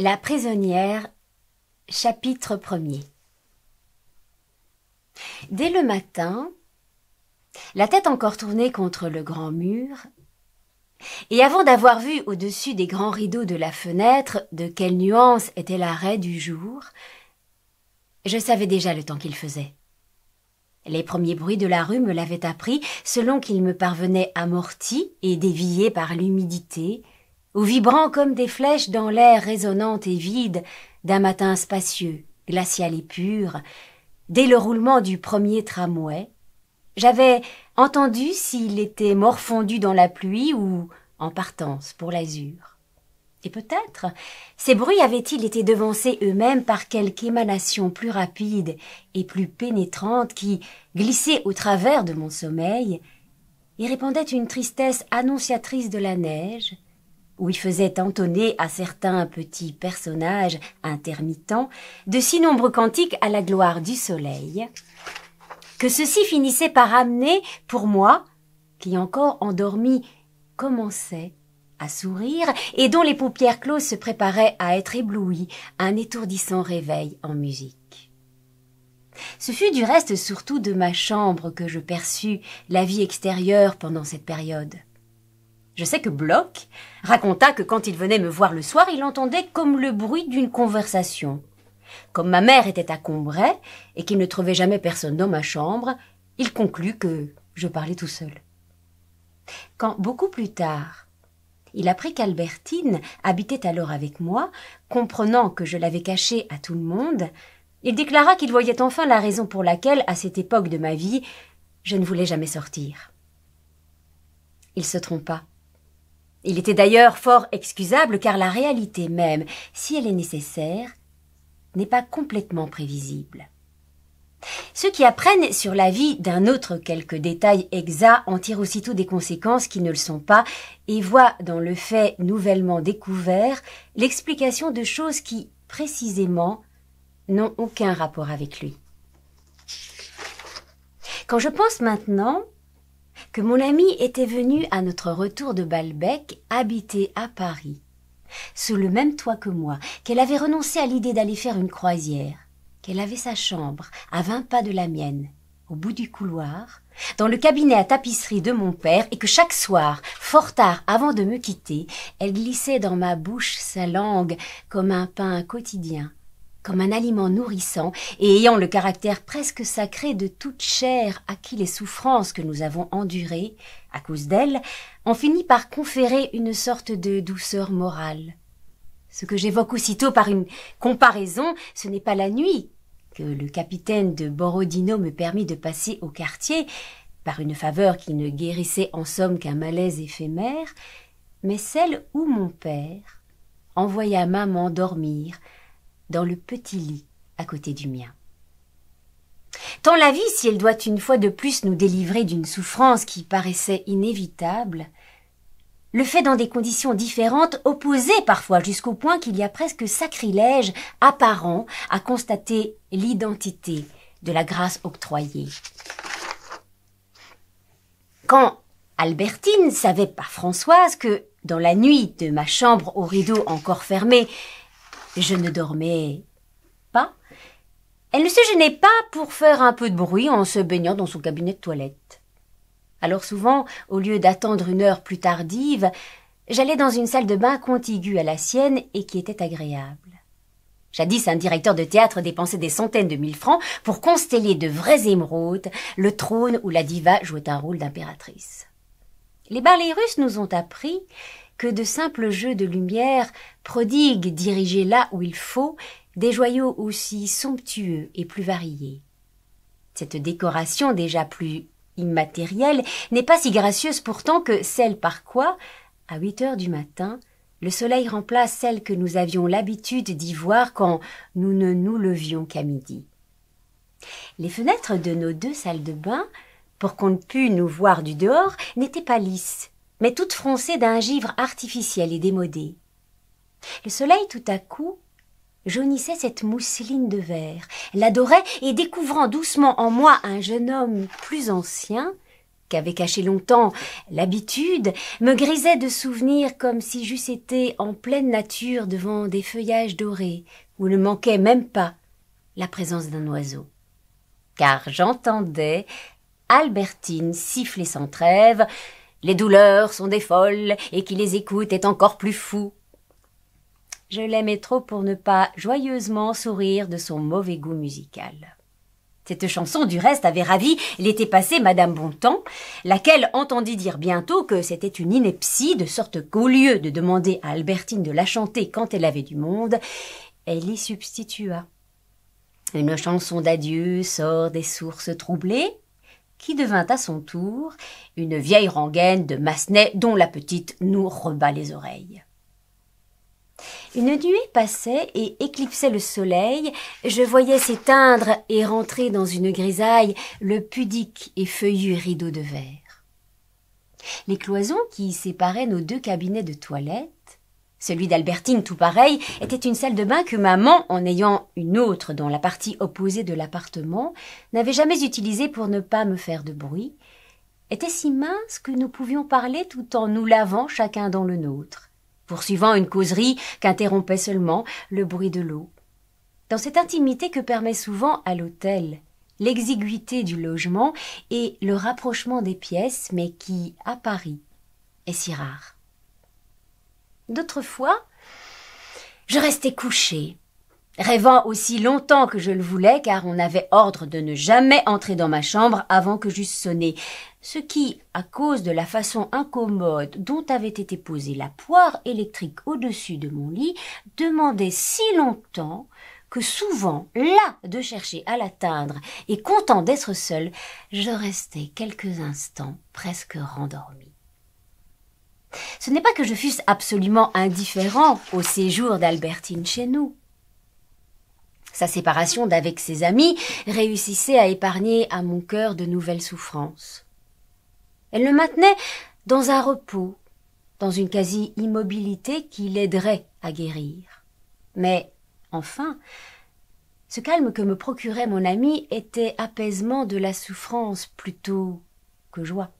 La prisonnière, chapitre 1 Dès le matin, la tête encore tournée contre le grand mur, et avant d'avoir vu au-dessus des grands rideaux de la fenêtre de quelle nuance était l'arrêt du jour, je savais déjà le temps qu'il faisait. Les premiers bruits de la rue me l'avaient appris, selon qu'il me parvenait amorti et dévié par l'humidité, ou vibrant comme des flèches dans l'air résonnant et vide d'un matin spacieux, glacial et pur, dès le roulement du premier tramway, j'avais entendu s'il était morfondu dans la pluie ou en partance pour l'azur. Et peut-être ces bruits avaient-ils été devancés eux-mêmes par quelque émanation plus rapide et plus pénétrante qui, glissée au travers de mon sommeil, y répandait une tristesse annonciatrice de la neige, où il faisait entonner à certains petits personnages intermittents de si nombreux cantiques à la gloire du soleil, que ceci finissait par amener, pour moi, qui encore endormi commençait à sourire et dont les paupières closes se préparaient à être éblouies, un étourdissant réveil en musique. Ce fut du reste surtout de ma chambre que je perçus la vie extérieure pendant cette période. Je sais que Bloch raconta que quand il venait me voir le soir, il entendait comme le bruit d'une conversation. Comme ma mère était à Combray et qu'il ne trouvait jamais personne dans ma chambre, il conclut que je parlais tout seul. Quand, beaucoup plus tard, il apprit qu'Albertine habitait alors avec moi, comprenant que je l'avais cachée à tout le monde, il déclara qu'il voyait enfin la raison pour laquelle, à cette époque de ma vie, je ne voulais jamais sortir. Il se trompa. Il était d'ailleurs fort excusable car la réalité même, si elle est nécessaire, n'est pas complètement prévisible. Ceux qui apprennent sur la vie d'un autre quelques détails exacts en tirent aussitôt des conséquences qui ne le sont pas et voient dans le fait nouvellement découvert l'explication de choses qui, précisément, n'ont aucun rapport avec lui. Quand je pense maintenant que mon amie était venue à notre retour de Balbec habiter à Paris, sous le même toit que moi, qu'elle avait renoncé à l'idée d'aller faire une croisière, qu'elle avait sa chambre à vingt pas de la mienne, au bout du couloir, dans le cabinet à tapisserie de mon père, et que chaque soir, fort tard avant de me quitter, elle glissait dans ma bouche sa langue comme un pain quotidien, comme un aliment nourrissant et ayant le caractère presque sacré de toute chair à qui les souffrances que nous avons endurées, à cause d'elle, ont fini par conférer une sorte de douceur morale. Ce que j'évoque aussitôt par une comparaison, ce n'est pas la nuit que le capitaine de Borodino me permit de passer au quartier, par une faveur qui ne guérissait en somme qu'un malaise éphémère, mais celle où mon père envoya maman dormir dans le petit lit à côté du mien. Tant la vie, si elle doit une fois de plus nous délivrer d'une souffrance qui paraissait inévitable, le fait dans des conditions différentes, opposées parfois jusqu'au point qu'il y a presque sacrilège apparent à constater l'identité de la grâce octroyée. Quand Albertine savait par Françoise que, dans la nuit de ma chambre au rideau encore fermé, je ne dormais pas. Elle ne se gênait pas pour faire un peu de bruit en se baignant dans son cabinet de toilette. Alors souvent, au lieu d'attendre une heure plus tardive, j'allais dans une salle de bain contiguë à la sienne et qui était agréable. Jadis, un directeur de théâtre dépensait des centaines de mille francs pour consteller de vraies émeraudes le trône où la diva jouait un rôle d'impératrice. Les ballets russes nous ont appris que de simples jeux de lumière, prodiguent, dirigés là où il faut, des joyaux aussi somptueux et plus variés. Cette décoration déjà plus immatérielle n'est pas si gracieuse pourtant que celle par quoi, à huit heures du matin, le soleil remplace celle que nous avions l'habitude d'y voir quand nous ne nous levions qu'à midi. Les fenêtres de nos deux salles de bain, pour qu'on ne pût nous voir du dehors, n'étaient pas lisses, mais toute froncée d'un givre artificiel et démodé. Le soleil, tout à coup, jaunissait cette mousseline de verre, l'adorait et découvrant doucement en moi un jeune homme plus ancien, qu'avait caché longtemps l'habitude, me grisait de souvenirs comme si j'eusse été en pleine nature devant des feuillages dorés, où ne manquait même pas la présence d'un oiseau. Car j'entendais Albertine siffler sans trêve, les douleurs sont des folles, et qui les écoute est encore plus fou. Je l'aimais trop pour ne pas joyeusement sourire de son mauvais goût musical. Cette chanson, du reste, avait ravi l'été passé Madame Bontemps, laquelle entendit dire bientôt que c'était une ineptie, de sorte qu'au lieu de demander à Albertine de la chanter quand elle avait du monde, elle y substitua. Une chanson d'adieu sort des sources troublées, qui devint à son tour une vieille rengaine de Massenet dont la petite nous rebat les oreilles. Une nuit passait et éclipsait le soleil, je voyais s'éteindre et rentrer dans une grisaille le pudique et feuillu rideau de verre. Les cloisons qui séparaient nos deux cabinets de toilette celui d'Albertine, tout pareil, était une salle de bain que maman, en ayant une autre dans la partie opposée de l'appartement, n'avait jamais utilisée pour ne pas me faire de bruit, était si mince que nous pouvions parler tout en nous lavant chacun dans le nôtre, poursuivant une causerie qu'interrompait seulement le bruit de l'eau. Dans cette intimité que permet souvent à l'hôtel l'exiguïté du logement et le rapprochement des pièces, mais qui, à Paris, est si rare. D'autres fois, je restais couché, rêvant aussi longtemps que je le voulais, car on avait ordre de ne jamais entrer dans ma chambre avant que j'eusse sonné, ce qui, à cause de la façon incommode dont avait été posée la poire électrique au-dessus de mon lit, demandait si longtemps que souvent, là de chercher à l'atteindre et content d'être seul, je restais quelques instants presque rendormi ce n'est pas que je fusse absolument indifférent au séjour d'Albertine chez nous. Sa séparation d'avec ses amis réussissait à épargner à mon cœur de nouvelles souffrances. Elle le maintenait dans un repos, dans une quasi immobilité qui l'aiderait à guérir. Mais, enfin, ce calme que me procurait mon ami était apaisement de la souffrance plutôt que joie.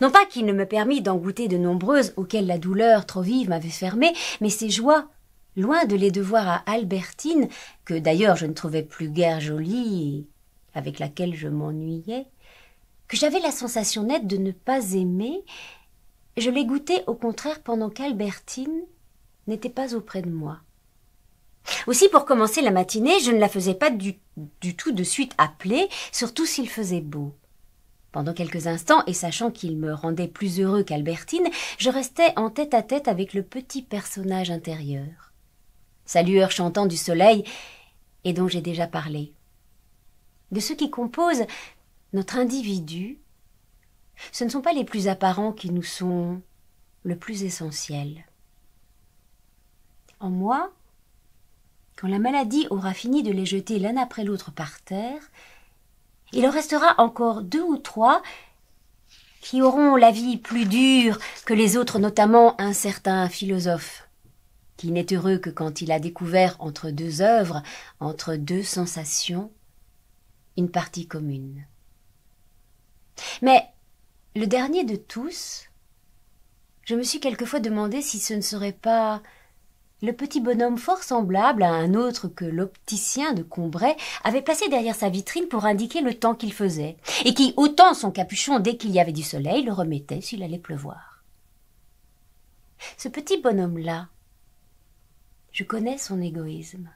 Non pas qu'il ne me permît d'en goûter de nombreuses auxquelles la douleur trop vive m'avait fermée, mais ces joies, loin de les devoir à Albertine, que d'ailleurs je ne trouvais plus guère jolie et avec laquelle je m'ennuyais, que j'avais la sensation nette de ne pas aimer, je les goûtais au contraire pendant qu'Albertine n'était pas auprès de moi. Aussi, pour commencer la matinée, je ne la faisais pas du, du tout de suite appeler, surtout s'il faisait beau. Pendant quelques instants, et sachant qu'il me rendait plus heureux qu'Albertine, je restais en tête à tête avec le petit personnage intérieur. Sa lueur chantant du soleil, et dont j'ai déjà parlé. De ceux qui composent notre individu, ce ne sont pas les plus apparents qui nous sont le plus essentiels. En moi, quand la maladie aura fini de les jeter l'un après l'autre par terre, il en restera encore deux ou trois qui auront la vie plus dure que les autres, notamment un certain philosophe, qui n'est heureux que quand il a découvert entre deux œuvres, entre deux sensations, une partie commune. Mais le dernier de tous, je me suis quelquefois demandé si ce ne serait pas le petit bonhomme fort semblable à un autre que l'opticien de Combray avait placé derrière sa vitrine pour indiquer le temps qu'il faisait, et qui ôtant son capuchon dès qu'il y avait du soleil le remettait s'il allait pleuvoir. Ce petit bonhomme-là, je connais son égoïsme.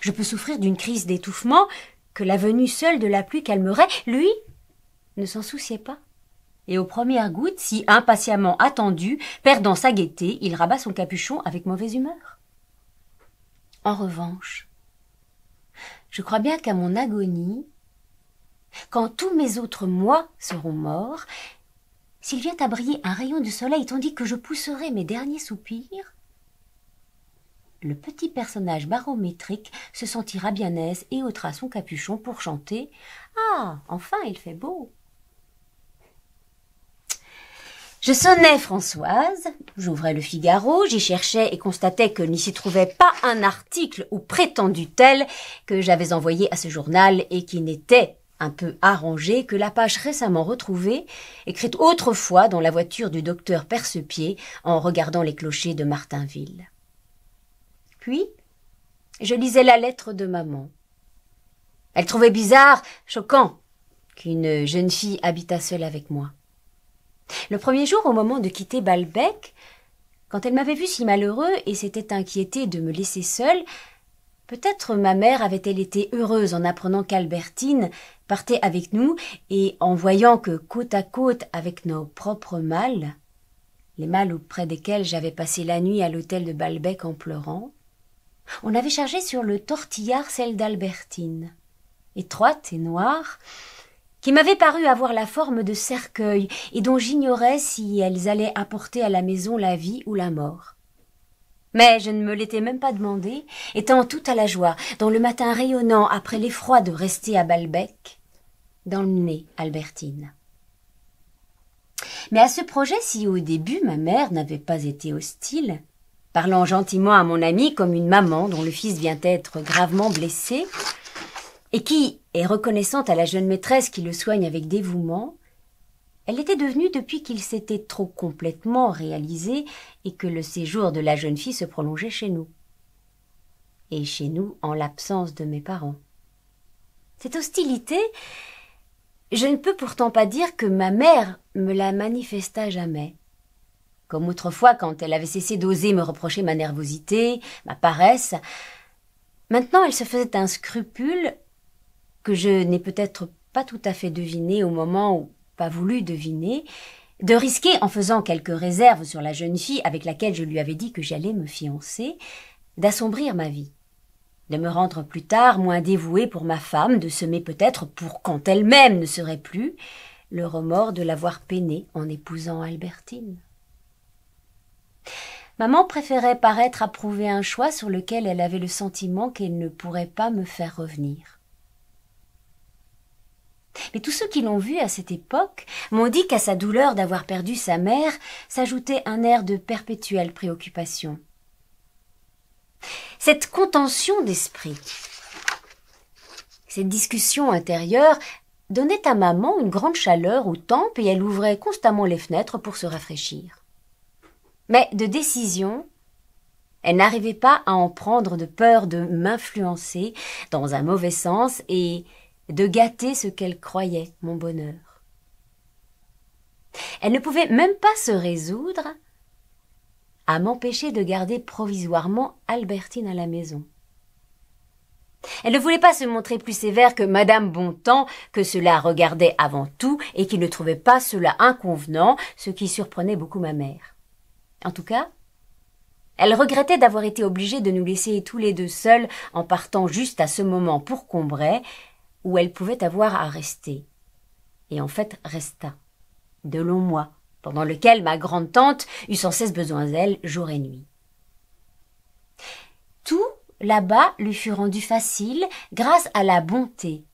Je peux souffrir d'une crise d'étouffement que la venue seule de la pluie calmerait, lui ne s'en souciait pas et aux premières gouttes, si impatiemment attendu, perdant sa gaieté, il rabat son capuchon avec mauvaise humeur. En revanche, je crois bien qu'à mon agonie, quand tous mes autres moi seront morts, s'il vient à briller un rayon de soleil tandis que je pousserai mes derniers soupirs, le petit personnage barométrique se sentira bien aise et ôtera son capuchon pour chanter Ah, enfin il fait beau! Je sonnais Françoise, j'ouvrais le Figaro, j'y cherchais et constatais que n'y s'y trouvait pas un article ou prétendu tel que j'avais envoyé à ce journal et qui n'était un peu arrangé que la page récemment retrouvée, écrite autrefois dans la voiture du docteur Percepied en regardant les clochers de Martinville. Puis, je lisais la lettre de maman. Elle trouvait bizarre, choquant, qu'une jeune fille habitât seule avec moi. Le premier jour, au moment de quitter Balbec, quand elle m'avait vu si malheureux et s'était inquiétée de me laisser seule, peut-être ma mère avait-elle été heureuse en apprenant qu'Albertine partait avec nous et en voyant que côte à côte avec nos propres mâles, les mâles auprès desquels j'avais passé la nuit à l'hôtel de Balbec en pleurant, on avait chargé sur le tortillard celle d'Albertine, étroite et noire, qui m'avaient paru avoir la forme de cercueil et dont j'ignorais si elles allaient apporter à la maison la vie ou la mort. Mais je ne me l'étais même pas demandé, étant tout à la joie, dans le matin rayonnant après l'effroi de rester à Balbec, nez, Albertine. Mais à ce projet, si au début ma mère n'avait pas été hostile, parlant gentiment à mon amie comme une maman dont le fils vient être gravement blessé, et qui, et reconnaissante à la jeune maîtresse qui le soigne avec dévouement, elle était devenue, depuis qu'il s'était trop complètement réalisé et que le séjour de la jeune fille se prolongeait chez nous. Et chez nous, en l'absence de mes parents. Cette hostilité, je ne peux pourtant pas dire que ma mère me la manifesta jamais. Comme autrefois, quand elle avait cessé d'oser me reprocher ma nervosité, ma paresse, maintenant elle se faisait un scrupule que je n'ai peut-être pas tout à fait deviné au moment où pas voulu deviner, de risquer, en faisant quelques réserves sur la jeune fille avec laquelle je lui avais dit que j'allais me fiancer, d'assombrir ma vie, de me rendre plus tard moins dévouée pour ma femme, de semer peut-être pour quand elle-même ne serait plus le remords de l'avoir peinée en épousant Albertine. Maman préférait paraître approuver un choix sur lequel elle avait le sentiment qu'elle ne pourrait pas me faire revenir. Mais tous ceux qui l'ont vu à cette époque m'ont dit qu'à sa douleur d'avoir perdu sa mère s'ajoutait un air de perpétuelle préoccupation. Cette contention d'esprit, cette discussion intérieure donnait à maman une grande chaleur aux tempes et elle ouvrait constamment les fenêtres pour se rafraîchir. Mais de décision, elle n'arrivait pas à en prendre de peur de m'influencer dans un mauvais sens et de gâter ce qu'elle croyait mon bonheur. Elle ne pouvait même pas se résoudre à m'empêcher de garder provisoirement Albertine à la maison. Elle ne voulait pas se montrer plus sévère que Madame Bontemps, que cela regardait avant tout et qui ne trouvait pas cela inconvenant, ce qui surprenait beaucoup ma mère. En tout cas, elle regrettait d'avoir été obligée de nous laisser tous les deux seuls en partant juste à ce moment pour Combray, où elle pouvait avoir à rester. Et en fait resta. De longs mois, pendant lequel ma grande-tante eut sans cesse besoin d'elle jour et nuit. Tout là-bas lui fut rendu facile grâce à la bonté,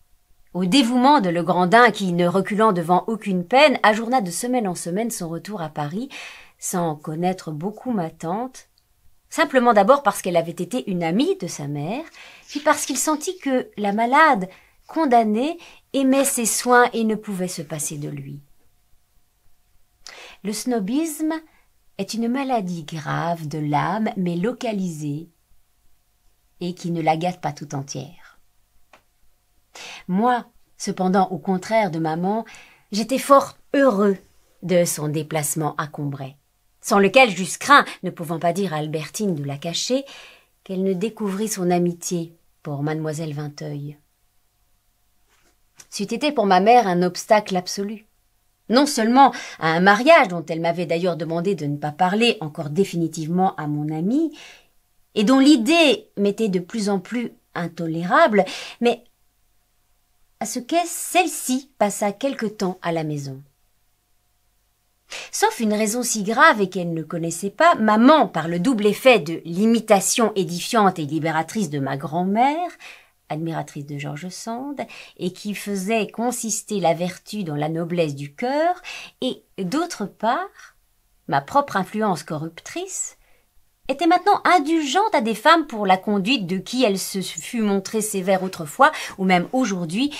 au dévouement de le Legrandin qui, ne reculant devant aucune peine, ajourna de semaine en semaine son retour à Paris, sans connaître beaucoup ma tante, simplement d'abord parce qu'elle avait été une amie de sa mère, puis parce qu'il sentit que la malade, condamné, aimait ses soins et ne pouvait se passer de lui. Le snobisme est une maladie grave de l'âme, mais localisée, et qui ne la gâte pas tout entière. Moi, cependant, au contraire de maman, j'étais fort heureux de son déplacement à Combray, sans lequel j'eusse craint, ne pouvant pas dire à Albertine de la cacher, qu'elle ne découvrit son amitié pour mademoiselle Vinteuil c'eût été pour ma mère un obstacle absolu. Non seulement à un mariage dont elle m'avait d'ailleurs demandé de ne pas parler encore définitivement à mon ami, et dont l'idée m'était de plus en plus intolérable, mais à ce qu'est celle-ci passa quelque temps à la maison. Sauf une raison si grave et qu'elle ne connaissait pas, maman, par le double effet de l'imitation édifiante et libératrice de ma grand-mère, admiratrice de George Sand, et qui faisait consister la vertu dans la noblesse du cœur, et d'autre part, ma propre influence corruptrice, était maintenant indulgente à des femmes pour la conduite de qui elle se fût montrée sévère autrefois, ou même aujourd'hui,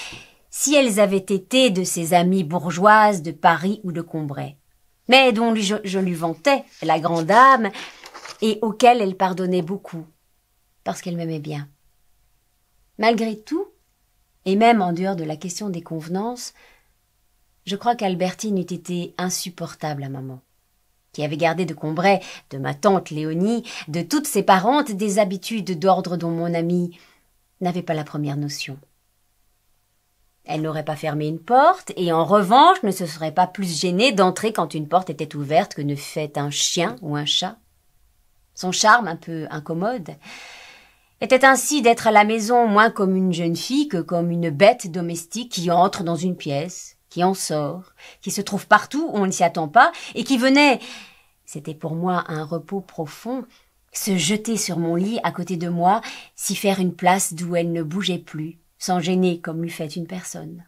si elles avaient été de ses amies bourgeoises de Paris ou de Combray, mais dont je, je lui vantais la grande âme, et auxquelles elle pardonnait beaucoup, parce qu'elle m'aimait bien. Malgré tout, et même en dehors de la question des convenances, je crois qu'Albertine eût été insupportable à maman, qui avait gardé de Combray, de ma tante Léonie, de toutes ses parentes des habitudes d'ordre dont mon amie n'avait pas la première notion. Elle n'aurait pas fermé une porte, et en revanche ne se serait pas plus gênée d'entrer quand une porte était ouverte que ne fait un chien ou un chat. Son charme un peu incommode était ainsi d'être à la maison moins comme une jeune fille que comme une bête domestique qui entre dans une pièce, qui en sort, qui se trouve partout où on ne s'y attend pas, et qui venait c'était pour moi un repos profond, se jeter sur mon lit à côté de moi, s'y faire une place d'où elle ne bougeait plus, sans gêner comme l'eût fait une personne.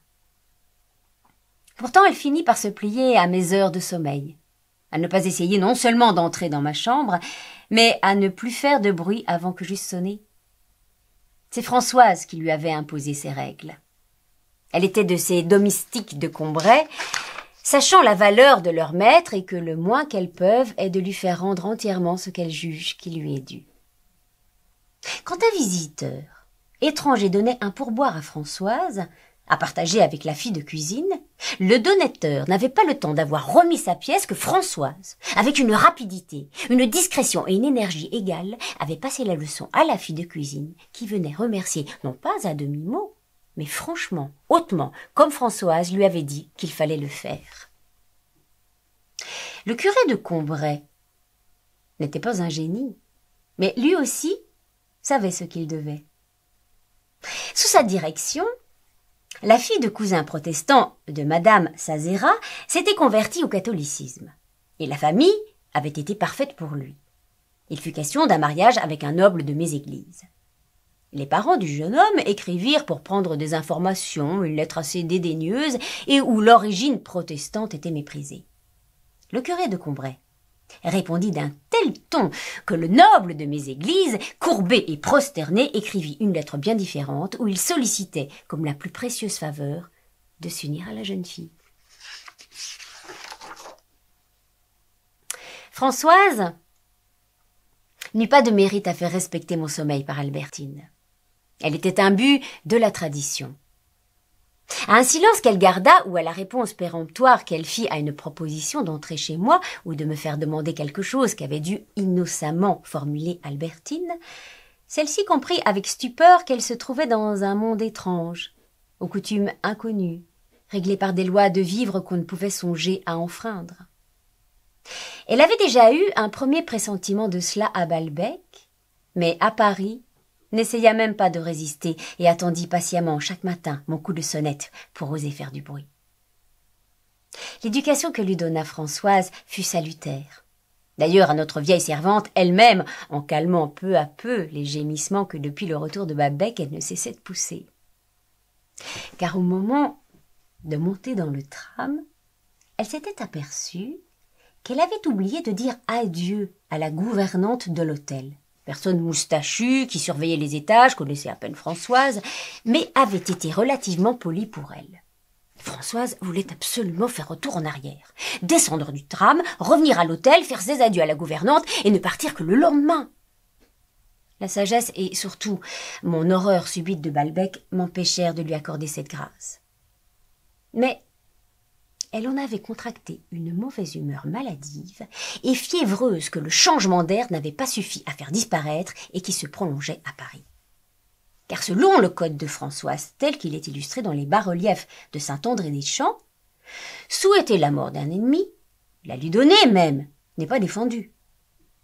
Pourtant elle finit par se plier à mes heures de sommeil, à ne pas essayer non seulement d'entrer dans ma chambre, mais à ne plus faire de bruit avant que j'eusse sonné. C'est Françoise qui lui avait imposé ces règles. Elle était de ces domestiques de Combray, sachant la valeur de leur maître et que le moins qu'elles peuvent est de lui faire rendre entièrement ce qu'elles jugent qui lui est dû. Quand un visiteur étranger donnait un pourboire à Françoise, à partager avec la fille de cuisine, le donateur n'avait pas le temps d'avoir remis sa pièce que Françoise, avec une rapidité, une discrétion et une énergie égales, avait passé la leçon à la fille de cuisine, qui venait remercier, non pas à demi-mot, mais franchement, hautement, comme Françoise lui avait dit qu'il fallait le faire. Le curé de Combray n'était pas un génie, mais lui aussi savait ce qu'il devait. Sous sa direction, la fille de cousin protestant de Madame Sazera s'était convertie au catholicisme, et la famille avait été parfaite pour lui. Il fut question d'un mariage avec un noble de mes églises. Les parents du jeune homme écrivirent pour prendre des informations, une lettre assez dédaigneuse et où l'origine protestante était méprisée. Le curé de Combray répondit d'un tel ton que le noble de mes églises, courbé et prosterné, écrivit une lettre bien différente où il sollicitait, comme la plus précieuse faveur, de s'unir à la jeune fille. Françoise n'eut pas de mérite à faire respecter mon sommeil par Albertine. Elle était but de la tradition un silence qu'elle garda ou à la réponse péremptoire qu'elle fit à une proposition d'entrer chez moi ou de me faire demander quelque chose qu'avait dû innocemment formuler Albertine, celle-ci comprit avec stupeur qu'elle se trouvait dans un monde étrange, aux coutumes inconnues, réglées par des lois de vivre qu'on ne pouvait songer à enfreindre. Elle avait déjà eu un premier pressentiment de cela à Balbec, mais à Paris, n'essaya même pas de résister et attendit patiemment chaque matin mon coup de sonnette pour oser faire du bruit. L'éducation que lui donna Françoise fut salutaire. D'ailleurs, à notre vieille servante, elle-même, en calmant peu à peu les gémissements que depuis le retour de Babek elle ne cessait de pousser. Car au moment de monter dans le tram, elle s'était aperçue qu'elle avait oublié de dire adieu à la gouvernante de l'hôtel personne moustachue qui surveillait les étages, connaissait à peine Françoise, mais avait été relativement polie pour elle. Françoise voulait absolument faire retour en arrière, descendre du tram, revenir à l'hôtel, faire ses adieux à la gouvernante et ne partir que le lendemain. La sagesse et surtout mon horreur subite de Balbec m'empêchèrent de lui accorder cette grâce. Mais elle en avait contracté une mauvaise humeur maladive et fiévreuse que le changement d'air n'avait pas suffi à faire disparaître et qui se prolongeait à Paris. Car selon le code de Françoise tel qu'il est illustré dans les bas-reliefs de Saint-André des Champs, souhaiter la mort d'un ennemi, la lui donner même, n'est pas défendu.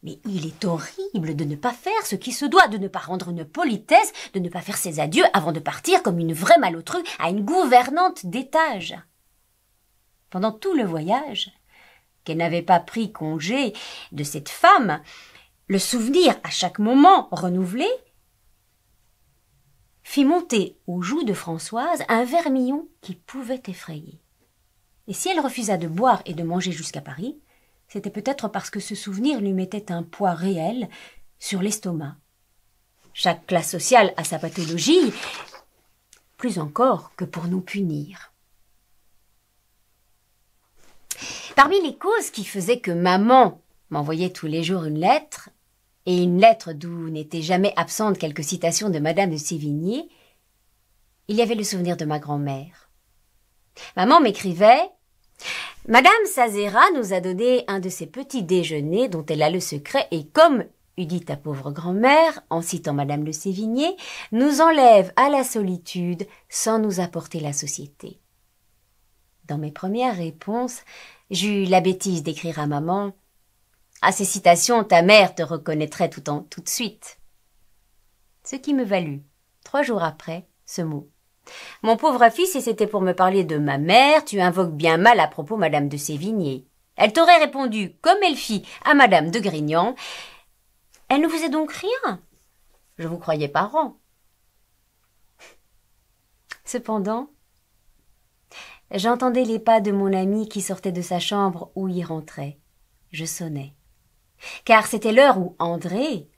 Mais il est horrible de ne pas faire ce qui se doit, de ne pas rendre une politesse, de ne pas faire ses adieux avant de partir comme une vraie malautrue à une gouvernante d'étage pendant tout le voyage, qu'elle n'avait pas pris congé de cette femme, le souvenir à chaque moment renouvelé, fit monter aux joues de Françoise un vermillon qui pouvait effrayer. Et si elle refusa de boire et de manger jusqu'à Paris, c'était peut-être parce que ce souvenir lui mettait un poids réel sur l'estomac. Chaque classe sociale a sa pathologie, plus encore que pour nous punir. Parmi les causes qui faisaient que maman m'envoyait tous les jours une lettre, et une lettre d'où n'étaient jamais absentes quelques citations de Madame de Sévigné, il y avait le souvenir de ma grand-mère. Maman m'écrivait Madame Sazera nous a donné un de ces petits déjeuners dont elle a le secret et comme eût dit ta pauvre grand-mère, en citant Madame de Sévigné, nous enlève à la solitude sans nous apporter la société. Dans mes premières réponses, j'eus la bêtise d'écrire à maman À ces citations, ta mère te reconnaîtrait tout, en, tout de suite. Ce qui me valut, trois jours après, ce mot. Mon pauvre fils, si c'était pour me parler de ma mère, tu invoques bien mal à propos Madame de Sévigné. Elle t'aurait répondu, comme elle fit à Madame de Grignan, elle ne faisait donc rien. Je vous croyais parent. Cependant, J'entendais les pas de mon ami qui sortait de sa chambre ou y rentrait. Je sonnais. Car c'était l'heure où André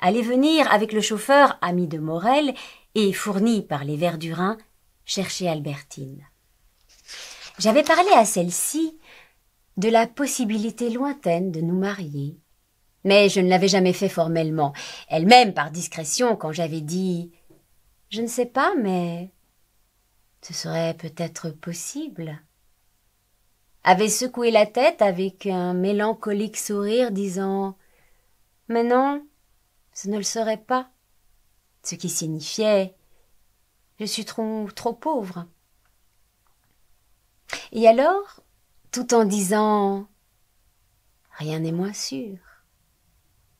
allait venir avec le chauffeur ami de Morel et fourni par les Verdurins chercher Albertine. J'avais parlé à celle-ci de la possibilité lointaine de nous marier. Mais je ne l'avais jamais fait formellement, elle-même par discrétion quand j'avais dit Je ne sais pas, mais ce serait peut-être possible. Avait secoué la tête avec un mélancolique sourire, disant Mais non, ce ne le serait pas. Ce qui signifiait Je suis trop, trop pauvre. Et alors, tout en disant Rien n'est moins sûr.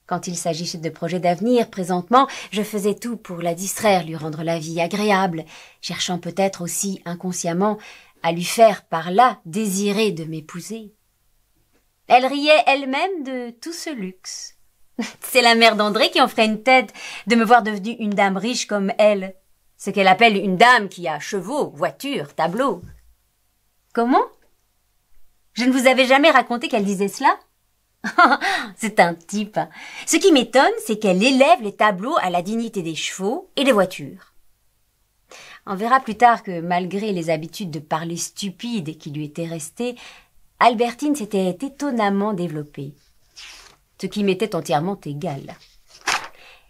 Quand il s'agissait de projets d'avenir, présentement, je faisais tout pour la distraire, lui rendre la vie agréable, cherchant peut-être aussi inconsciemment à lui faire par là désirer de m'épouser. Elle riait elle-même de tout ce luxe. C'est la mère d'André qui en ferait une tête de me voir devenue une dame riche comme elle, ce qu'elle appelle une dame qui a chevaux, voitures, tableaux. Comment Je ne vous avais jamais raconté qu'elle disait cela c'est un type. Ce qui m'étonne, c'est qu'elle élève les tableaux à la dignité des chevaux et des voitures. On verra plus tard que, malgré les habitudes de parler stupide qui lui étaient restées, Albertine s'était étonnamment développée. Ce qui m'était entièrement égal.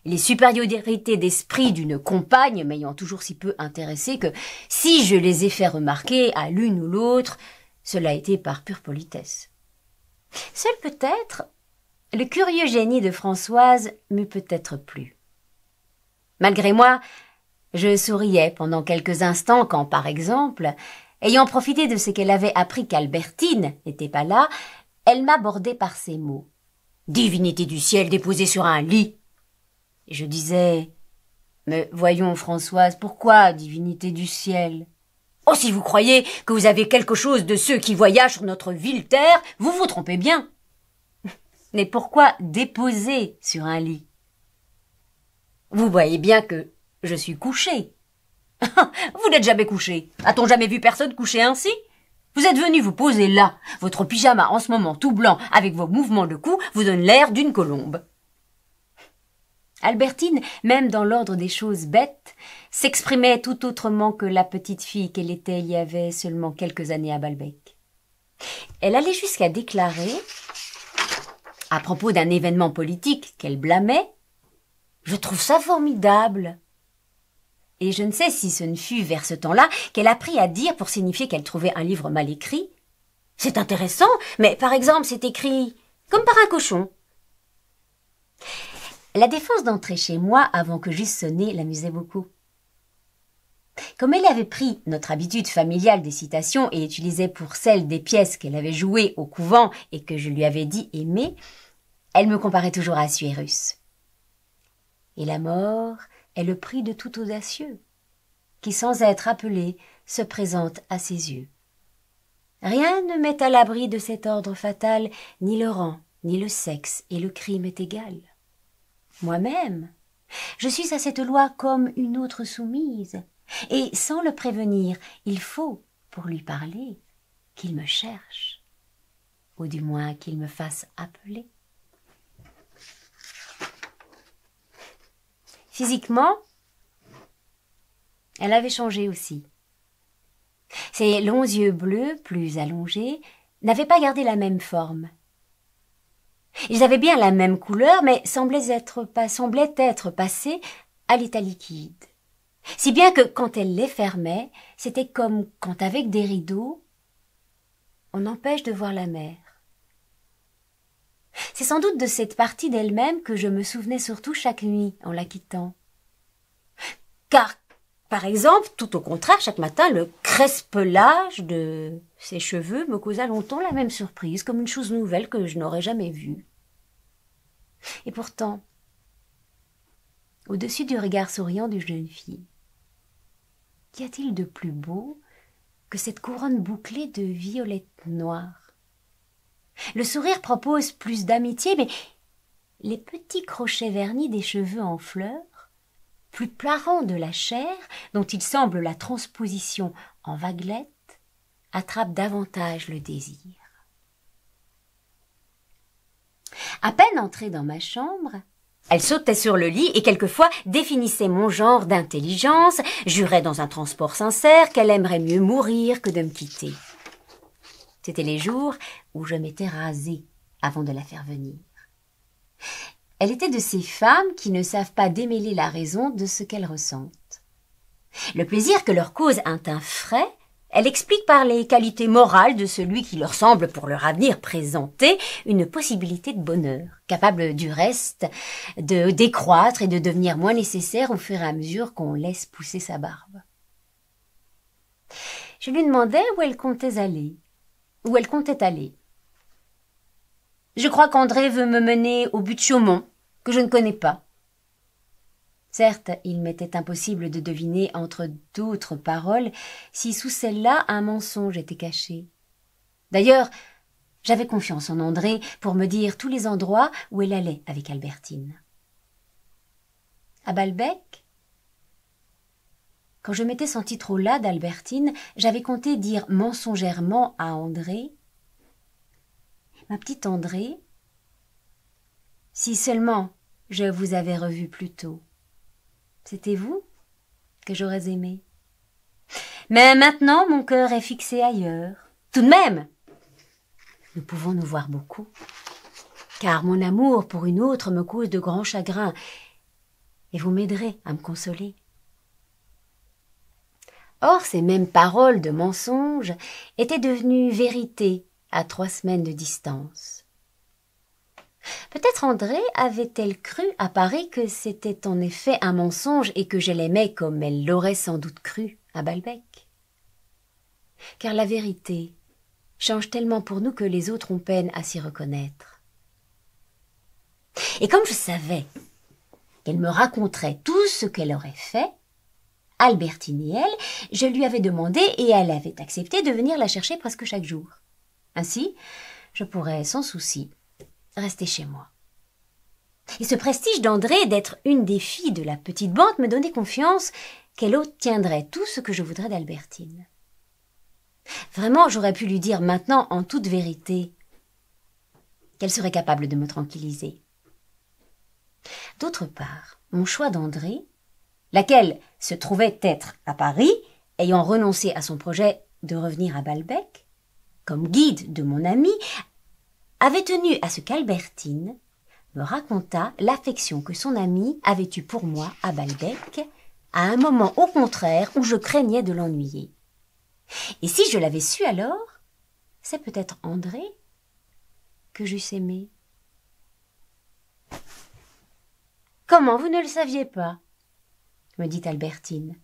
Les supériorités d'esprit d'une compagne m'ayant toujours si peu intéressée que, si je les ai fait remarquer à l'une ou l'autre, cela était par pure politesse. Seul peut-être, le curieux génie de Françoise m'eût peut-être plu. Malgré moi, je souriais pendant quelques instants quand, par exemple, ayant profité de ce qu'elle avait appris qu'Albertine n'était pas là, elle m'abordait par ces mots. Divinité du ciel déposée sur un lit. Je disais, mais voyons, Françoise, pourquoi divinité du ciel? Oh, si vous croyez que vous avez quelque chose de ceux qui voyagent sur notre ville terre, vous vous trompez bien. Mais pourquoi déposer sur un lit Vous voyez bien que je suis couché. vous n'êtes jamais couché. A-t-on jamais vu personne coucher ainsi Vous êtes venu vous poser là. Votre pyjama en ce moment tout blanc avec vos mouvements de cou vous donne l'air d'une colombe. Albertine, même dans l'ordre des choses bêtes, s'exprimait tout autrement que la petite fille qu'elle était il y avait seulement quelques années à Balbec. Elle allait jusqu'à déclarer, à propos d'un événement politique qu'elle blâmait, Je trouve ça formidable. Et je ne sais si ce ne fut vers ce temps-là qu'elle apprit à dire pour signifier qu'elle trouvait un livre mal écrit. C'est intéressant, mais par exemple c'est écrit comme par un cochon. La défense d'entrer chez moi avant que j'eusse sonné l'amusait beaucoup. Comme elle avait pris notre habitude familiale des citations et utilisait pour celle des pièces qu'elle avait jouées au couvent et que je lui avais dit aimer, elle me comparait toujours à Suérus. Et la mort est le prix de tout audacieux, qui sans être appelé se présente à ses yeux. Rien ne met à l'abri de cet ordre fatal, ni le rang, ni le sexe, et le crime est égal. Moi-même, je suis à cette loi comme une autre soumise, et sans le prévenir, il faut, pour lui parler, qu'il me cherche, ou du moins qu'il me fasse appeler. Physiquement, elle avait changé aussi. Ses longs yeux bleus, plus allongés, n'avaient pas gardé la même forme. Ils avaient bien la même couleur, mais semblaient être, passés à l'état liquide. Si bien que quand elle les fermait, c'était comme quand avec des rideaux, on empêche de voir la mer. C'est sans doute de cette partie d'elle-même que je me souvenais surtout chaque nuit en la quittant. Car, par exemple, tout au contraire, chaque matin, le crespelage de ses cheveux me causa longtemps la même surprise, comme une chose nouvelle que je n'aurais jamais vue. Et pourtant, au-dessus du regard souriant du jeune fille, Qu'y a-t-il de plus beau que cette couronne bouclée de violettes noire Le sourire propose plus d'amitié, mais les petits crochets vernis des cheveux en fleurs, plus parents de la chair, dont il semble la transposition en vaguelette, attrapent davantage le désir. À peine entrée dans ma chambre, elle sautait sur le lit et quelquefois définissait mon genre d'intelligence, jurait dans un transport sincère qu'elle aimerait mieux mourir que de me quitter. C'étaient les jours où je m'étais rasée avant de la faire venir. Elle était de ces femmes qui ne savent pas démêler la raison de ce qu'elles ressentent. Le plaisir que leur cause un teint frais elle explique par les qualités morales de celui qui leur semble, pour leur avenir, présenter une possibilité de bonheur, capable du reste de décroître et de devenir moins nécessaire au fur et à mesure qu'on laisse pousser sa barbe. Je lui demandais où elle comptait aller, où elle comptait aller. Je crois qu'André veut me mener au but de Chaumont, que je ne connais pas. Certes, il m'était impossible de deviner entre d'autres paroles si sous celle-là un mensonge était caché. D'ailleurs, j'avais confiance en André pour me dire tous les endroits où elle allait avec Albertine. À Balbec Quand je m'étais senti trop las d'Albertine, j'avais compté dire mensongèrement à André Ma petite André, si seulement je vous avais revu plus tôt. C'était vous que j'aurais aimé. Mais maintenant mon cœur est fixé ailleurs. Tout de même, nous pouvons nous voir beaucoup, car mon amour pour une autre me cause de grands chagrins, et vous m'aiderez à me consoler. Or, ces mêmes paroles de mensonge étaient devenues vérité à trois semaines de distance. Peut-être André avait-elle cru à Paris que c'était en effet un mensonge et que je l'aimais comme elle l'aurait sans doute cru à Balbec. Car la vérité change tellement pour nous que les autres ont peine à s'y reconnaître. Et comme je savais qu'elle me raconterait tout ce qu'elle aurait fait, Albertine et elle, je lui avais demandé et elle avait accepté de venir la chercher presque chaque jour. Ainsi, je pourrais sans souci Rester chez moi. Et ce prestige d'André d'être une des filles de la petite bande me donnait confiance qu'elle obtiendrait tout ce que je voudrais d'Albertine. Vraiment, j'aurais pu lui dire maintenant en toute vérité qu'elle serait capable de me tranquilliser. D'autre part, mon choix d'André, laquelle se trouvait être à Paris, ayant renoncé à son projet de revenir à Balbec, comme guide de mon ami, avait tenu à ce qu'Albertine me raconta l'affection que son amie avait eue pour moi à Balbec, à un moment au contraire où je craignais de l'ennuyer. Et si je l'avais su alors, c'est peut-être André que j'eusse aimé. Comment vous ne le saviez pas me dit Albertine.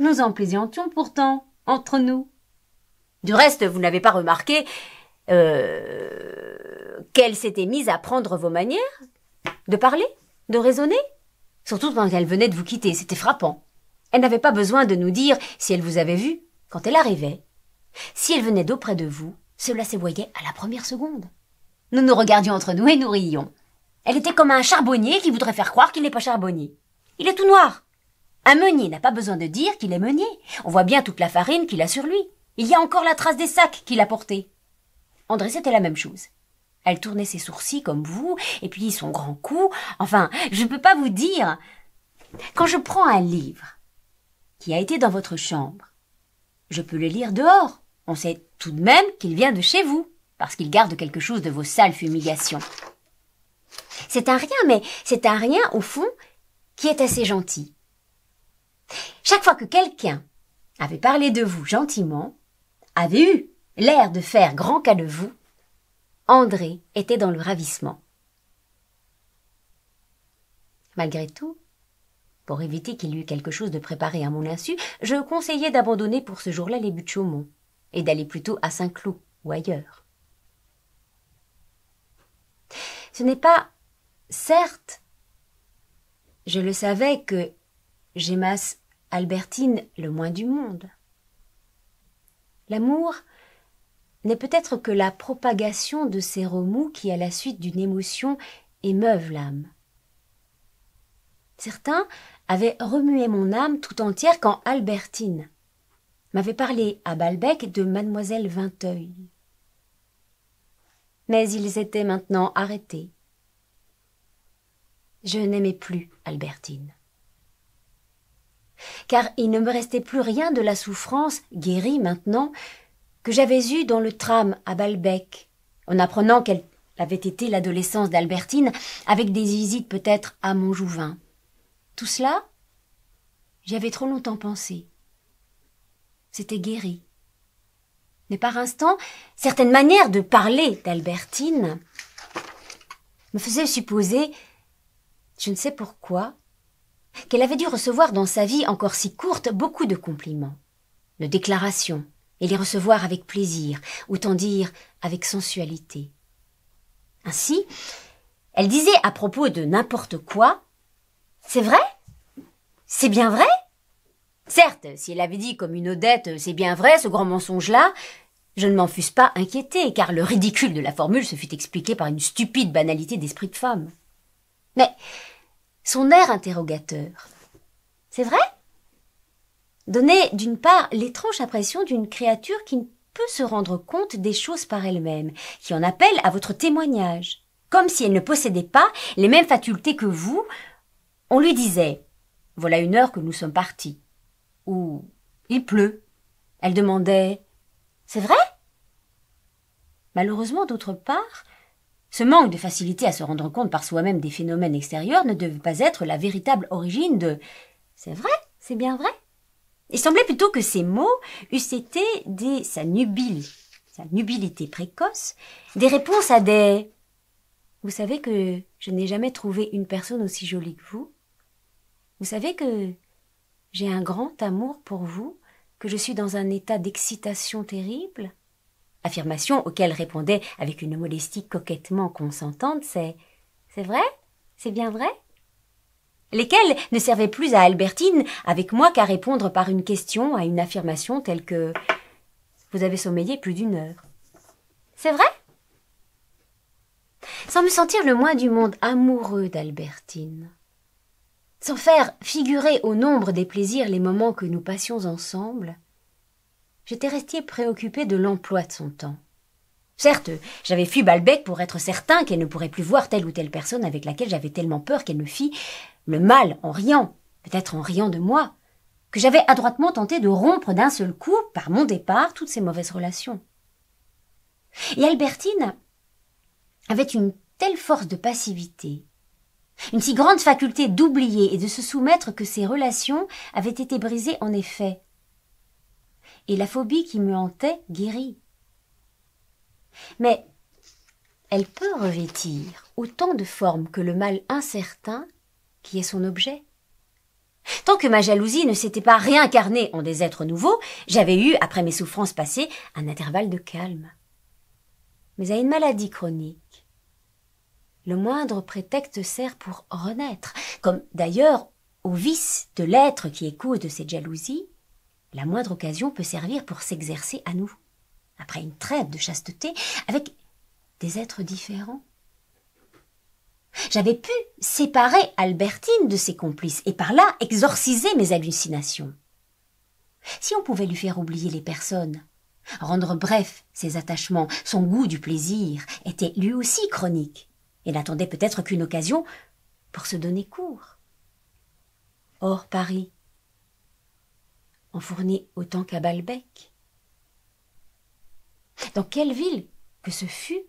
Nous en plaisantions pourtant, entre nous. Du reste, vous n'avez pas remarqué euh, qu'elle s'était mise à prendre vos manières de parler, de raisonner, surtout quand elle venait de vous quitter, c'était frappant. Elle n'avait pas besoin de nous dire si elle vous avait vu quand elle arrivait. Si elle venait d'auprès de vous, cela voyait à la première seconde. Nous nous regardions entre nous et nous rions. Elle était comme un charbonnier qui voudrait faire croire qu'il n'est pas charbonnier. Il est tout noir. Un meunier n'a pas besoin de dire qu'il est meunier. On voit bien toute la farine qu'il a sur lui. Il y a encore la trace des sacs qu'il a portés. André, c'était la même chose. Elle tournait ses sourcils comme vous, et puis son grand cou. Enfin, je ne peux pas vous dire. Quand je prends un livre qui a été dans votre chambre, je peux le lire dehors. On sait tout de même qu'il vient de chez vous, parce qu'il garde quelque chose de vos sales fumigations. C'est un rien, mais c'est un rien, au fond, qui est assez gentil. Chaque fois que quelqu'un avait parlé de vous gentiment, avait eu l'air de faire grand cas de vous, André était dans le ravissement. Malgré tout, pour éviter qu'il y eût quelque chose de préparé à mon insu, je conseillais d'abandonner pour ce jour-là les buts de Chaumont et d'aller plutôt à Saint-Cloud ou ailleurs. Ce n'est pas, certes, je le savais que j'aimasse Albertine le moins du monde. L'amour n'est peut-être que la propagation de ces remous qui, à la suite d'une émotion, émeuvent l'âme. Certains avaient remué mon âme tout entière quand Albertine m'avait parlé à Balbec de mademoiselle Vinteuil. Mais ils étaient maintenant arrêtés. Je n'aimais plus Albertine car il ne me restait plus rien de la souffrance, guérie maintenant, que j'avais eu dans le tram à Balbec, en apprenant qu'elle avait été l'adolescence d'Albertine, avec des visites peut-être à Montjouvin. Tout cela, j'y avais trop longtemps pensé. C'était guéri. Mais par instant, certaines manières de parler d'Albertine me faisaient supposer, je ne sais pourquoi, qu'elle avait dû recevoir dans sa vie encore si courte beaucoup de compliments, de déclarations, et les recevoir avec plaisir, autant dire avec sensualité. Ainsi, elle disait à propos de n'importe quoi C'est vrai C'est bien vrai Certes, si elle avait dit comme une odette C'est bien vrai ce grand mensonge-là, je ne m'en fusse pas inquiétée, car le ridicule de la formule se fut expliqué par une stupide banalité d'esprit de femme. Mais son air interrogateur. C'est vrai donnait d'une part l'étrange impression d'une créature qui ne peut se rendre compte des choses par elle-même, qui en appelle à votre témoignage. Comme si elle ne possédait pas les mêmes facultés que vous, on lui disait Voilà une heure que nous sommes partis. Ou Il pleut. Elle demandait C'est vrai Malheureusement, d'autre part, ce manque de facilité à se rendre compte par soi-même des phénomènes extérieurs ne devait pas être la véritable origine de C'est vrai, c'est bien vrai. Il semblait plutôt que ces mots eussent été des, sa nubile, sa nubilité précoce, des réponses à des Vous savez que je n'ai jamais trouvé une personne aussi jolie que vous. Vous savez que j'ai un grand amour pour vous, que je suis dans un état d'excitation terrible. Affirmation auquel répondait avec une modestie coquettement consentante, c'est C'est vrai? C'est bien vrai? lesquelles ne servaient plus à Albertine avec moi qu'à répondre par une question à une affirmation telle que Vous avez sommeillé plus d'une heure. C'est vrai Sans me sentir le moins du monde amoureux d'Albertine, sans faire figurer au nombre des plaisirs les moments que nous passions ensemble, j'étais restée préoccupée de l'emploi de son temps. Certes, j'avais fui Balbec pour être certain qu'elle ne pourrait plus voir telle ou telle personne avec laquelle j'avais tellement peur qu'elle me fît le mal en riant, peut-être en riant de moi, que j'avais adroitement tenté de rompre d'un seul coup, par mon départ, toutes ces mauvaises relations. Et Albertine avait une telle force de passivité, une si grande faculté d'oublier et de se soumettre que ces relations avaient été brisées en effet. Et la phobie qui me hantait guérit. Mais elle peut revêtir autant de formes que le mal incertain qui est son objet. Tant que ma jalousie ne s'était pas réincarnée en des êtres nouveaux, j'avais eu, après mes souffrances passées, un intervalle de calme. Mais à une maladie chronique, le moindre prétexte sert pour renaître, comme d'ailleurs au vice de l'être qui est cause de cette jalousie, la moindre occasion peut servir pour s'exercer à nous, après une trêve de chasteté, avec des êtres différents. J'avais pu séparer Albertine de ses complices et par là exorciser mes hallucinations. Si on pouvait lui faire oublier les personnes, rendre bref ses attachements, son goût du plaisir était lui aussi chronique et n'attendait peut-être qu'une occasion pour se donner cours. Or Paris, enfourné autant qu'à Balbec. Dans quelle ville que ce fût,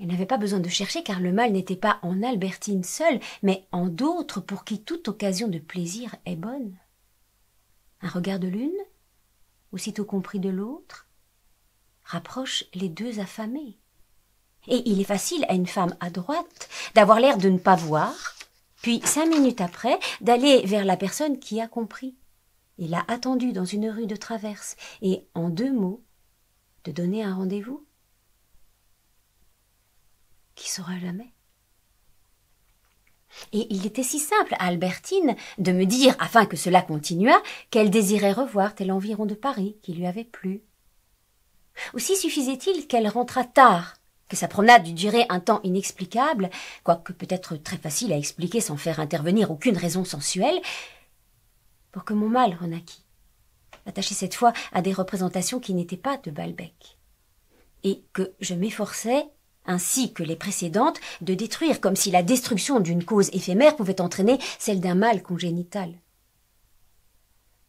elle n'avait pas besoin de chercher car le mal n'était pas en Albertine seule, mais en d'autres pour qui toute occasion de plaisir est bonne. Un regard de l'une, aussitôt compris de l'autre, rapproche les deux affamés. Et il est facile à une femme à droite d'avoir l'air de ne pas voir, puis cinq minutes après d'aller vers la personne qui a compris et l'a attendue dans une rue de traverse, et en deux mots, de donner un rendez-vous qui jamais et il était si simple à Albertine de me dire, afin que cela continuât, qu'elle désirait revoir tel environ de Paris qui lui avait plu. Aussi suffisait-il qu'elle rentrât tard, que sa promenade eût duré un temps inexplicable, quoique peut-être très facile à expliquer sans faire intervenir aucune raison sensuelle, pour que mon mal renaquît, attaché cette fois à des représentations qui n'étaient pas de Balbec, et que je m'efforçais ainsi que les précédentes, de détruire, comme si la destruction d'une cause éphémère pouvait entraîner celle d'un mal congénital.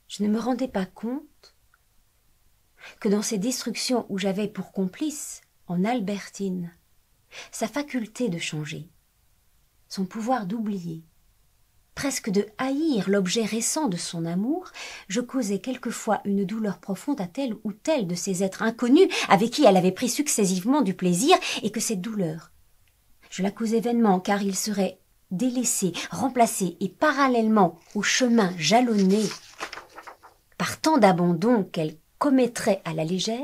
Je ne me rendais pas compte que dans ces destructions où j'avais pour complice, en Albertine, sa faculté de changer, son pouvoir d'oublier, presque de haïr l'objet récent de son amour, je causais quelquefois une douleur profonde à tel ou tel de ces êtres inconnus avec qui elle avait pris successivement du plaisir, et que cette douleur, je la causais vainement, car il serait délaissé, remplacé, et parallèlement au chemin jalonné par tant d'abandon qu'elle commettrait à la légère,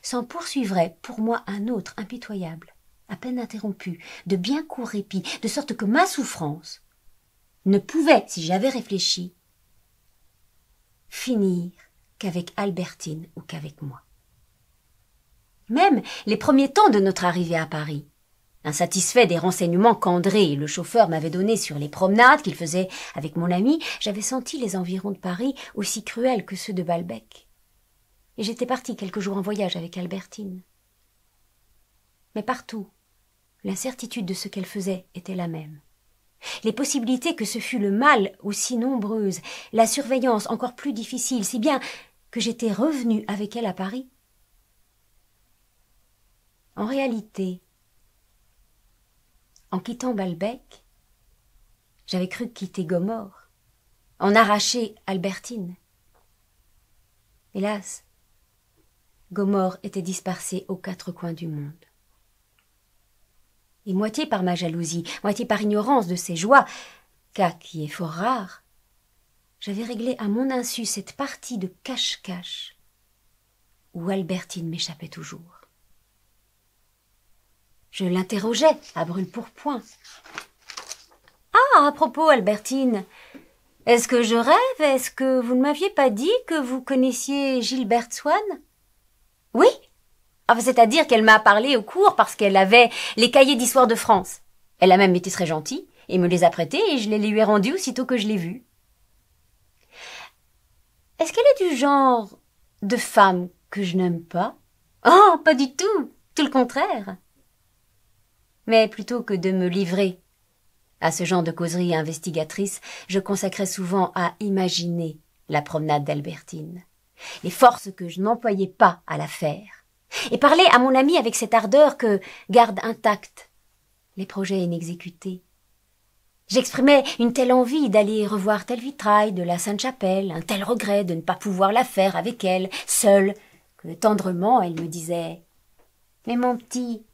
s'en poursuivrait pour moi un autre impitoyable, à peine interrompu, de bien court répit, de sorte que ma souffrance, ne pouvait, si j'avais réfléchi, finir qu'avec Albertine ou qu'avec moi. Même les premiers temps de notre arrivée à Paris, insatisfait des renseignements qu'André, le chauffeur, m'avait donnés sur les promenades qu'il faisait avec mon ami, j'avais senti les environs de Paris aussi cruels que ceux de Balbec. Et j'étais partie quelques jours en voyage avec Albertine. Mais partout, l'incertitude de ce qu'elle faisait était la même. Les possibilités que ce fût le mal aussi nombreuses, la surveillance encore plus difficile, si bien que j'étais revenue avec elle à Paris. En réalité, en quittant Balbec, j'avais cru quitter Gomorre, en arracher Albertine. Hélas, Gomorre était dispersé aux quatre coins du monde et moitié par ma jalousie, moitié par ignorance de ses joies, cas qui est fort rare, j'avais réglé à mon insu cette partie de cache-cache où Albertine m'échappait toujours. Je l'interrogeais à brûle-pourpoint. Ah, à propos, Albertine, est-ce que je rêve Est-ce que vous ne m'aviez pas dit que vous connaissiez Gilbert Swann Oui, c'est-à-dire qu'elle m'a parlé au cours parce qu'elle avait les cahiers d'histoire de France. Elle a même été très gentille et me les a prêtés et je les lui ai rendus aussitôt que je l'ai vue. Est-ce qu'elle est du genre de femme que je n'aime pas Oh, pas du tout, tout le contraire. Mais plutôt que de me livrer à ce genre de causerie investigatrice, je consacrais souvent à imaginer la promenade d'Albertine, les forces que je n'employais pas à la faire et parler à mon ami avec cette ardeur que garde intact les projets inexécutés. J'exprimais une telle envie d'aller revoir tel vitrail de la Sainte-Chapelle, un tel regret de ne pas pouvoir la faire avec elle, seule, que tendrement elle me disait Mais mon petit,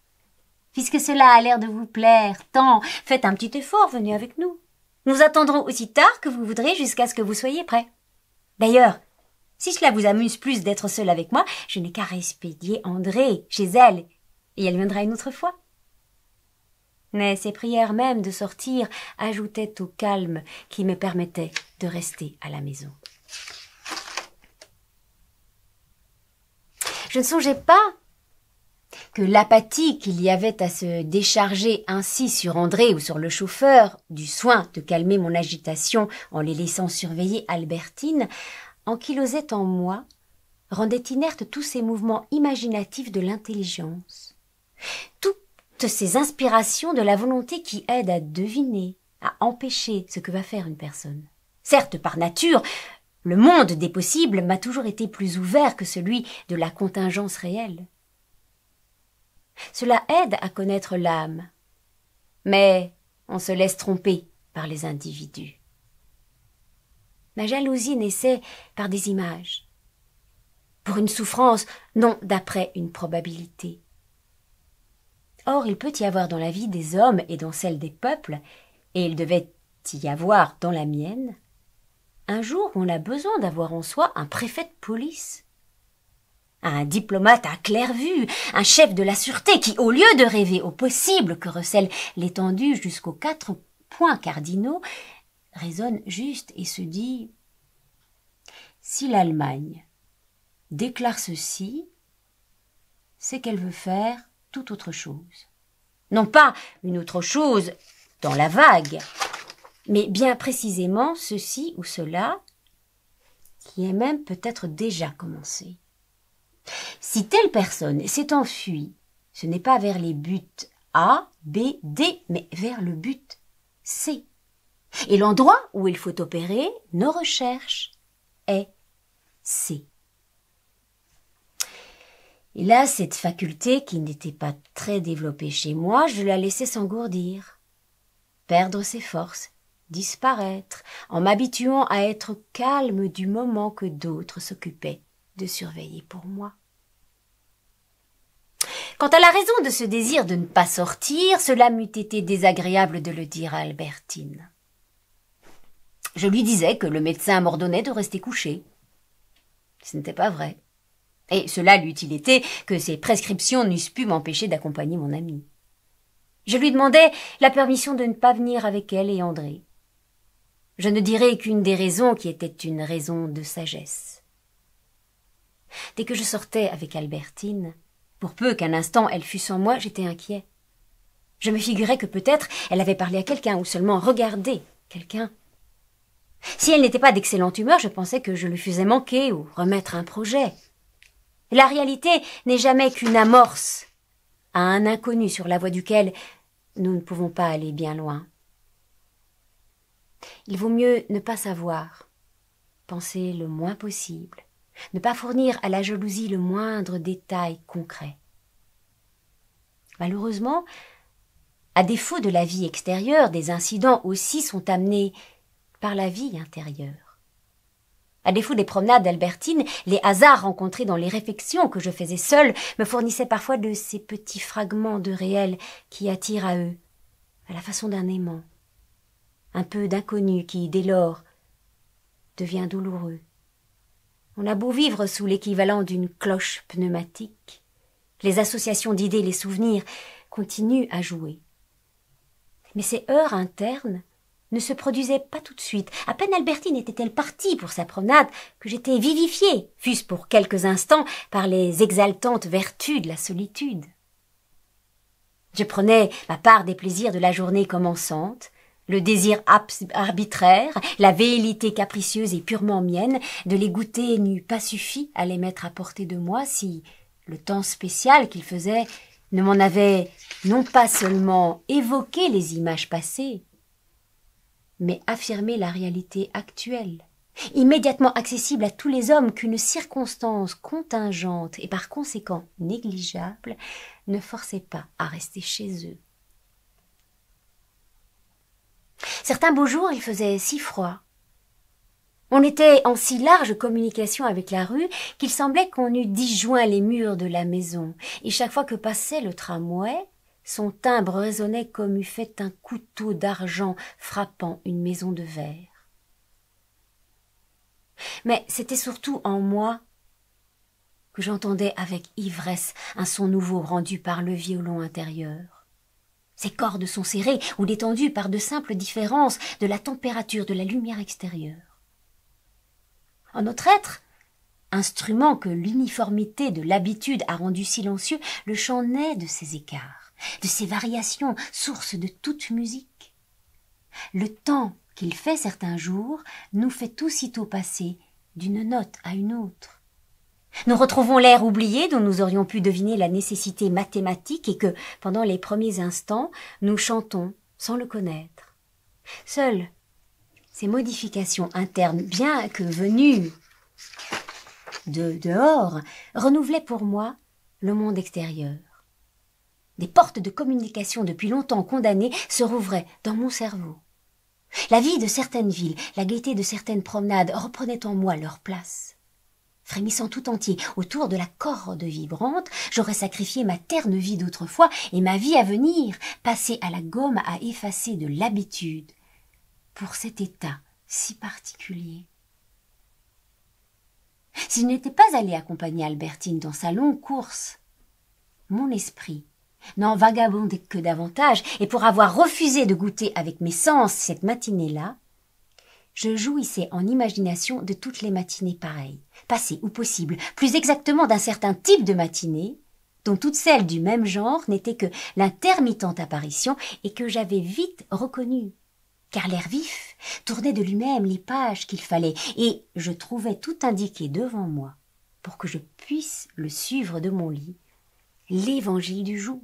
puisque cela a l'air de vous plaire tant, faites un petit effort, venez avec nous. Nous attendrons aussi tard que vous voudrez jusqu'à ce que vous soyez prêt. D'ailleurs, si cela vous amuse plus d'être seule avec moi, je n'ai qu'à respédier André chez elle, et elle viendra une autre fois. Mais ses prières même de sortir ajoutaient au calme qui me permettait de rester à la maison. Je ne songeais pas que l'apathie qu'il y avait à se décharger ainsi sur André ou sur le chauffeur, du soin de calmer mon agitation en les laissant surveiller Albertine, osait en moi rendait inerte tous ces mouvements imaginatifs de l'intelligence, toutes ces inspirations de la volonté qui aident à deviner, à empêcher ce que va faire une personne. Certes, par nature, le monde des possibles m'a toujours été plus ouvert que celui de la contingence réelle. Cela aide à connaître l'âme, mais on se laisse tromper par les individus. Ma jalousie naissait par des images. Pour une souffrance, non d'après une probabilité. Or, il peut y avoir dans la vie des hommes et dans celle des peuples, et il devait y avoir dans la mienne, un jour où on a besoin d'avoir en soi un préfet de police, un diplomate à claire vue, un chef de la sûreté qui, au lieu de rêver au possible que recèle l'étendue jusqu'aux quatre points cardinaux, raisonne juste et se dit Si l'Allemagne déclare ceci, c'est qu'elle veut faire tout autre chose. Non pas une autre chose dans la vague, mais bien précisément ceci ou cela qui est même peut-être déjà commencé. Si telle personne s'est enfuie, ce n'est pas vers les buts A, B, D, mais vers le but C et l'endroit où il faut opérer nos recherches est C. Et là, cette faculté qui n'était pas très développée chez moi, je la laissais s'engourdir, perdre ses forces, disparaître, en m'habituant à être calme du moment que d'autres s'occupaient de surveiller pour moi. Quant à la raison de ce désir de ne pas sortir, cela m'eût été désagréable de le dire à Albertine. Je lui disais que le médecin m'ordonnait de rester couché. Ce n'était pas vrai. Et cela l'eût il été que ses prescriptions n'eussent pu m'empêcher d'accompagner mon ami. Je lui demandais la permission de ne pas venir avec elle et André. Je ne dirai qu'une des raisons qui était une raison de sagesse. Dès que je sortais avec Albertine, pour peu qu'un instant elle fût sans moi, j'étais inquiet. Je me figurais que peut-être elle avait parlé à quelqu'un ou seulement regardé quelqu'un. Si elle n'était pas d'excellente humeur, je pensais que je lui faisais manquer ou remettre un projet. La réalité n'est jamais qu'une amorce à un inconnu sur la voie duquel nous ne pouvons pas aller bien loin. Il vaut mieux ne pas savoir, penser le moins possible, ne pas fournir à la jalousie le moindre détail concret. Malheureusement, à défaut de la vie extérieure, des incidents aussi sont amenés par la vie intérieure. À défaut des promenades d'Albertine, les hasards rencontrés dans les réflexions que je faisais seule me fournissaient parfois de ces petits fragments de réel qui attirent à eux, à la façon d'un aimant. Un peu d'inconnu qui, dès lors, devient douloureux. On a beau vivre sous l'équivalent d'une cloche pneumatique, les associations d'idées, les souvenirs continuent à jouer. Mais ces heures internes ne se produisait pas tout de suite. À peine Albertine était-elle partie pour sa promenade que j'étais vivifiée, fût-ce pour quelques instants, par les exaltantes vertus de la solitude. Je prenais ma part des plaisirs de la journée commençante, le désir arbitraire, la véhélité capricieuse et purement mienne, de les goûter n'eût pas suffi à les mettre à portée de moi si le temps spécial qu'il faisait ne m'en avait non pas seulement évoqué les images passées, mais affirmer la réalité actuelle, immédiatement accessible à tous les hommes qu'une circonstance contingente et par conséquent négligeable ne forçait pas à rester chez eux. Certains beaux jours il faisait si froid. On était en si large communication avec la rue qu'il semblait qu'on eût disjoint les murs de la maison, et chaque fois que passait le tramway, son timbre résonnait comme eût fait un couteau d'argent frappant une maison de verre. Mais c'était surtout en moi que j'entendais avec ivresse un son nouveau rendu par le violon intérieur. Ses cordes sont serrées ou détendues par de simples différences de la température de la lumière extérieure. En notre être, instrument que l'uniformité de l'habitude a rendu silencieux, le chant naît de ces écarts de ces variations, source de toute musique. Le temps qu'il fait certains jours nous fait aussitôt passer d'une note à une autre. Nous retrouvons l'air oublié dont nous aurions pu deviner la nécessité mathématique et que, pendant les premiers instants, nous chantons sans le connaître. Seules ces modifications internes, bien que venues de dehors, renouvelaient pour moi le monde extérieur. Des portes de communication depuis longtemps condamnées se rouvraient dans mon cerveau. La vie de certaines villes, la gaieté de certaines promenades reprenaient en moi leur place. Frémissant tout entier autour de la corde vibrante, j'aurais sacrifié ma terne vie d'autrefois et ma vie à venir, passée à la gomme à effacer de l'habitude, pour cet état si particulier. Si je n'étais pas allé accompagner Albertine dans sa longue course, mon esprit n'en vagabondait que davantage, et pour avoir refusé de goûter avec mes sens cette matinée-là, je jouissais en imagination de toutes les matinées pareilles, passées ou possibles, plus exactement d'un certain type de matinée, dont toutes celles du même genre n'étaient que l'intermittente apparition et que j'avais vite reconnue. Car l'air vif tournait de lui-même les pages qu'il fallait, et je trouvais tout indiqué devant moi pour que je puisse le suivre de mon lit l'évangile du jour.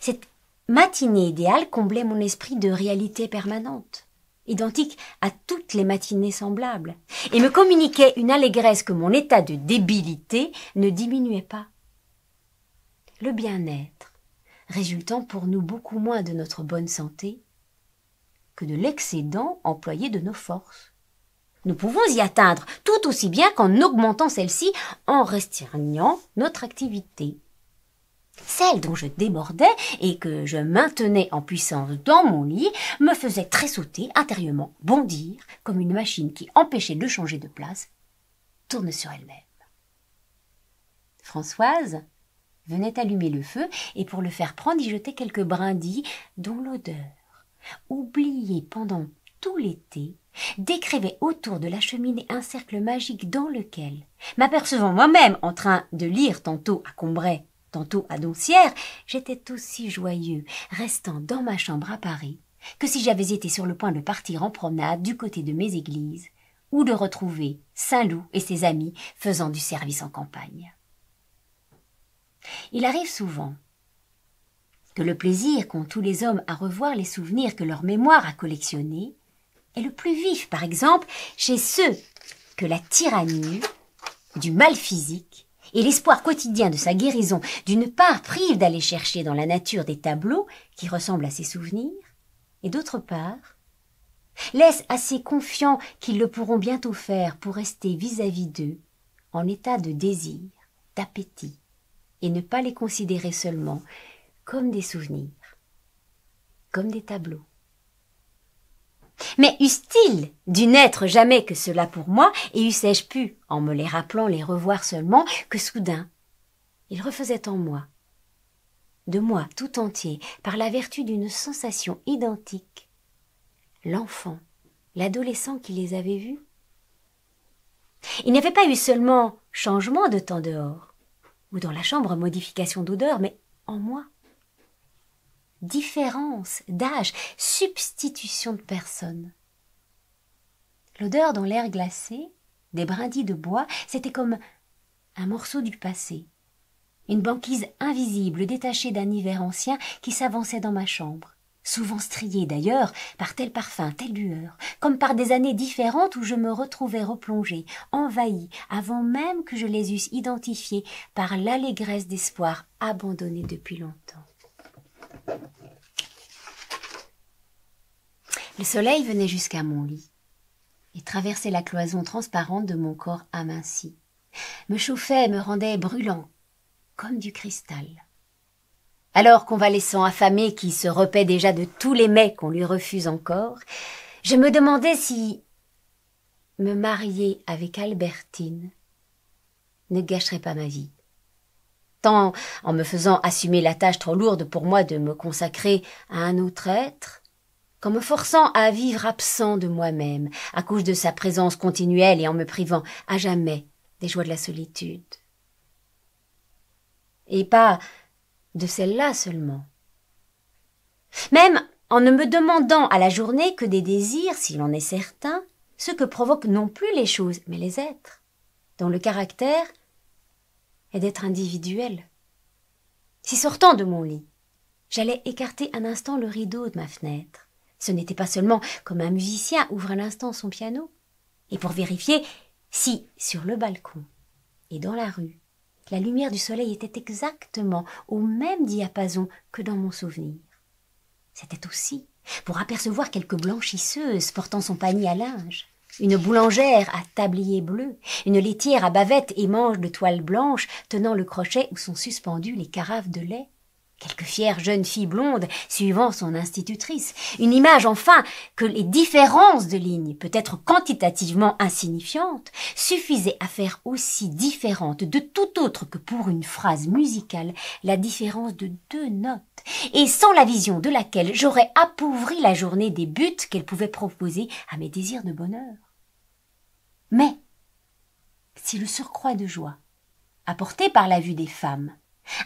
Cette matinée idéale comblait mon esprit de réalité permanente, identique à toutes les matinées semblables, et me communiquait une allégresse que mon état de débilité ne diminuait pas. Le bien-être, résultant pour nous beaucoup moins de notre bonne santé que de l'excédent employé de nos forces. Nous pouvons y atteindre, tout aussi bien qu'en augmentant celle-ci en restreignant notre activité. Celle dont je débordais et que je maintenais en puissance dans mon lit me faisait tressauter intérieurement, bondir, comme une machine qui, empêchait de changer de place, tourne sur elle-même. Françoise venait allumer le feu et pour le faire prendre y jetait quelques brindilles dont l'odeur, oubliée pendant tout l'été, décrivait autour de la cheminée un cercle magique dans lequel, m'apercevant moi-même en train de lire tantôt à Combray, tantôt à Doncières, j'étais aussi joyeux, restant dans ma chambre à Paris, que si j'avais été sur le point de partir en promenade du côté de mes églises, ou de retrouver Saint-Loup et ses amis faisant du service en campagne. Il arrive souvent que le plaisir qu'ont tous les hommes à revoir les souvenirs que leur mémoire a collectionnés est le plus vif, par exemple, chez ceux que la tyrannie du mal physique et l'espoir quotidien de sa guérison d'une part prive d'aller chercher dans la nature des tableaux qui ressemblent à ses souvenirs, et d'autre part laisse assez confiants qu'ils le pourront bientôt faire pour rester vis-à-vis d'eux en état de désir, d'appétit, et ne pas les considérer seulement comme des souvenirs, comme des tableaux. Mais eussent-ils dû n'être jamais que cela pour moi, et eussé-je pu, en me les rappelant, les revoir seulement, que soudain, ils refaisaient en moi, de moi tout entier, par la vertu d'une sensation identique, l'enfant, l'adolescent qui les avait vus Il n'y avait pas eu seulement changement de temps dehors, ou dans la chambre modification d'odeur, mais en moi différence d'âge, substitution de personnes. L'odeur dans l'air glacé, des brindilles de bois, c'était comme un morceau du passé, une banquise invisible détachée d'un hiver ancien qui s'avançait dans ma chambre, souvent striée d'ailleurs par tel parfum, telle lueur, comme par des années différentes où je me retrouvais replongée, envahie, avant même que je les eusse identifiées par l'allégresse d'espoir abandonnée depuis longtemps. Le soleil venait jusqu'à mon lit et traversait la cloison transparente de mon corps aminci, me chauffait, me rendait brûlant, comme du cristal. Alors, qu'on convalescent affamé qui se repaît déjà de tous les mets qu'on lui refuse encore, je me demandais si me marier avec Albertine ne gâcherait pas ma vie. Tant en me faisant assumer la tâche trop lourde pour moi de me consacrer à un autre être, en me forçant à vivre absent de moi-même, à cause de sa présence continuelle et en me privant à jamais des joies de la solitude. Et pas de celle-là seulement. Même en ne me demandant à la journée que des désirs, s'il en est certain, ce que provoquent non plus les choses, mais les êtres, dont le caractère est d'être individuel. Si sortant de mon lit, j'allais écarter un instant le rideau de ma fenêtre, ce n'était pas seulement comme un musicien ouvre à l'instant son piano, et pour vérifier si, sur le balcon et dans la rue, la lumière du soleil était exactement au même diapason que dans mon souvenir. C'était aussi pour apercevoir quelque blanchisseuse portant son panier à linge, une boulangère à tablier bleu, une laitière à bavette et manches de toile blanche tenant le crochet où sont suspendues les carafes de lait, quelques fière jeune fille blonde suivant son institutrice, une image enfin que les différences de lignes, peut-être quantitativement insignifiantes, suffisaient à faire aussi différente de tout autre que pour une phrase musicale la différence de deux notes, et sans la vision de laquelle j'aurais appauvri la journée des buts qu'elle pouvait proposer à mes désirs de bonheur. Mais, si le surcroît de joie, apporté par la vue des femmes,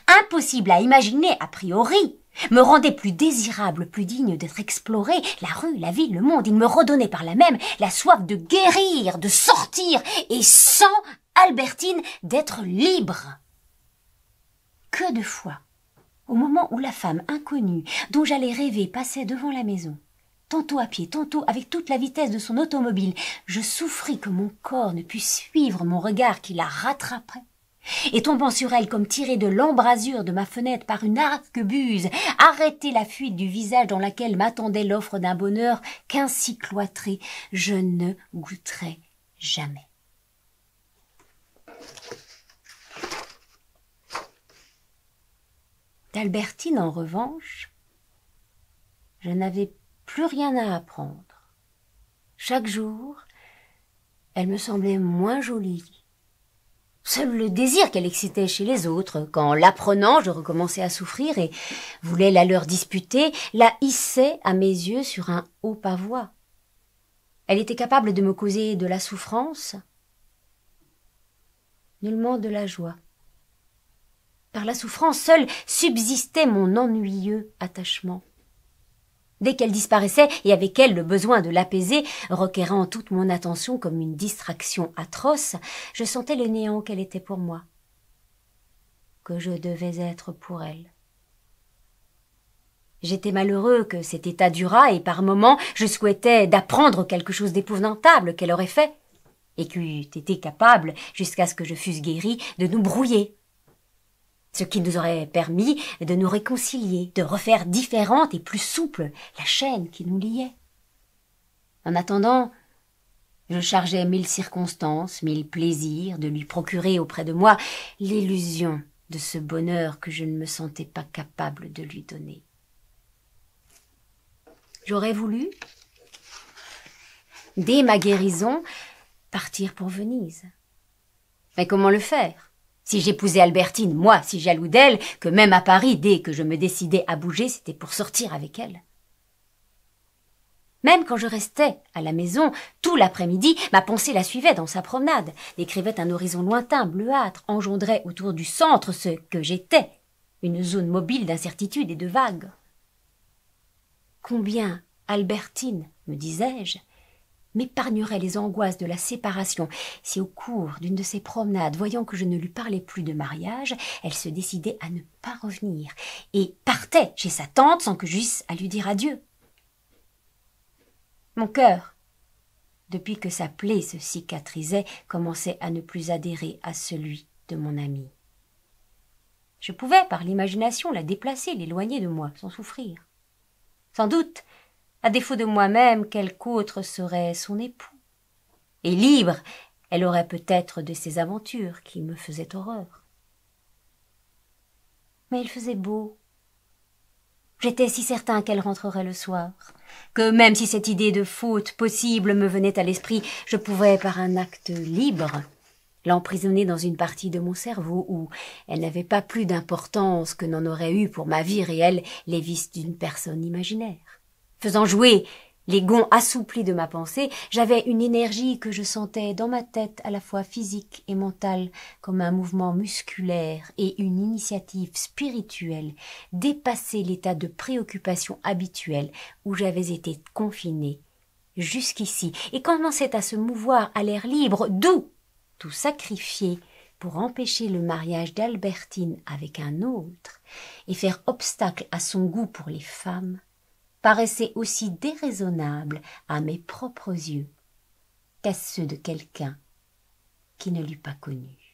impossible à imaginer a priori, me rendait plus désirable, plus digne d'être exploré, la rue, la ville, le monde. Il me redonnait par là même la soif de guérir, de sortir, et sans Albertine d'être libre. Que de fois, au moment où la femme inconnue dont j'allais rêver passait devant la maison, tantôt à pied, tantôt avec toute la vitesse de son automobile, je souffris que mon corps ne pût suivre mon regard qui la rattrapait et tombant sur elle comme tirée de l'embrasure de ma fenêtre par une arquebuse, arrêter la fuite du visage dans laquelle m'attendait l'offre d'un bonheur qu'ainsi cloîtré je ne goûterai jamais. D'Albertine, en revanche, je n'avais plus rien à apprendre. Chaque jour, elle me semblait moins jolie, Seul le désir qu'elle excitait chez les autres, quand l'apprenant, je recommençais à souffrir et voulais la leur disputer, la hissait à mes yeux sur un haut pavois. Elle était capable de me causer de la souffrance, nullement de la joie. Par la souffrance seule subsistait mon ennuyeux attachement. Dès qu'elle disparaissait, et avec elle le besoin de l'apaiser, requérant toute mon attention comme une distraction atroce, je sentais le néant qu'elle était pour moi, que je devais être pour elle. J'étais malheureux que cet état durât, et par moments je souhaitais d'apprendre quelque chose d'épouvantable qu'elle aurait fait, et eût été capable, jusqu'à ce que je fusse guéri, de nous brouiller ce qui nous aurait permis de nous réconcilier, de refaire différente et plus souple la chaîne qui nous liait. En attendant, je chargeais mille circonstances, mille plaisirs de lui procurer auprès de moi l'illusion de ce bonheur que je ne me sentais pas capable de lui donner. J'aurais voulu, dès ma guérison, partir pour Venise. Mais comment le faire si j'épousais Albertine, moi, si jaloux d'elle, que même à Paris, dès que je me décidais à bouger, c'était pour sortir avec elle. Même quand je restais à la maison, tout l'après-midi, ma pensée la suivait dans sa promenade, décrivait un horizon lointain, bleuâtre, engendrait autour du centre ce que j'étais, une zone mobile d'incertitude et de vagues. Combien, Albertine, me disais-je, m'épargnerait les angoisses de la séparation si au cours d'une de ses promenades, voyant que je ne lui parlais plus de mariage, elle se décidait à ne pas revenir, et partait chez sa tante sans que j'eusse à lui dire adieu. Mon cœur, depuis que sa plaie se cicatrisait, commençait à ne plus adhérer à celui de mon ami. Je pouvais, par l'imagination, la déplacer, l'éloigner de moi, sans souffrir. Sans doute à défaut de moi-même, quelque autre serait son époux. Et libre, elle aurait peut-être de ces aventures qui me faisaient horreur. Mais il faisait beau. J'étais si certain qu'elle rentrerait le soir, que même si cette idée de faute possible me venait à l'esprit, je pouvais, par un acte libre, l'emprisonner dans une partie de mon cerveau où elle n'avait pas plus d'importance que n'en aurait eu pour ma vie réelle les vices d'une personne imaginaire faisant jouer les gonds assouplis de ma pensée, j'avais une énergie que je sentais dans ma tête à la fois physique et mentale, comme un mouvement musculaire et une initiative spirituelle, dépasser l'état de préoccupation habituel où j'avais été confinée jusqu'ici, et commençait à se mouvoir à l'air libre, d'où tout sacrifier pour empêcher le mariage d'Albertine avec un autre et faire obstacle à son goût pour les femmes, paraissait aussi déraisonnable à mes propres yeux qu'à ceux de quelqu'un qui ne l'eût pas connu.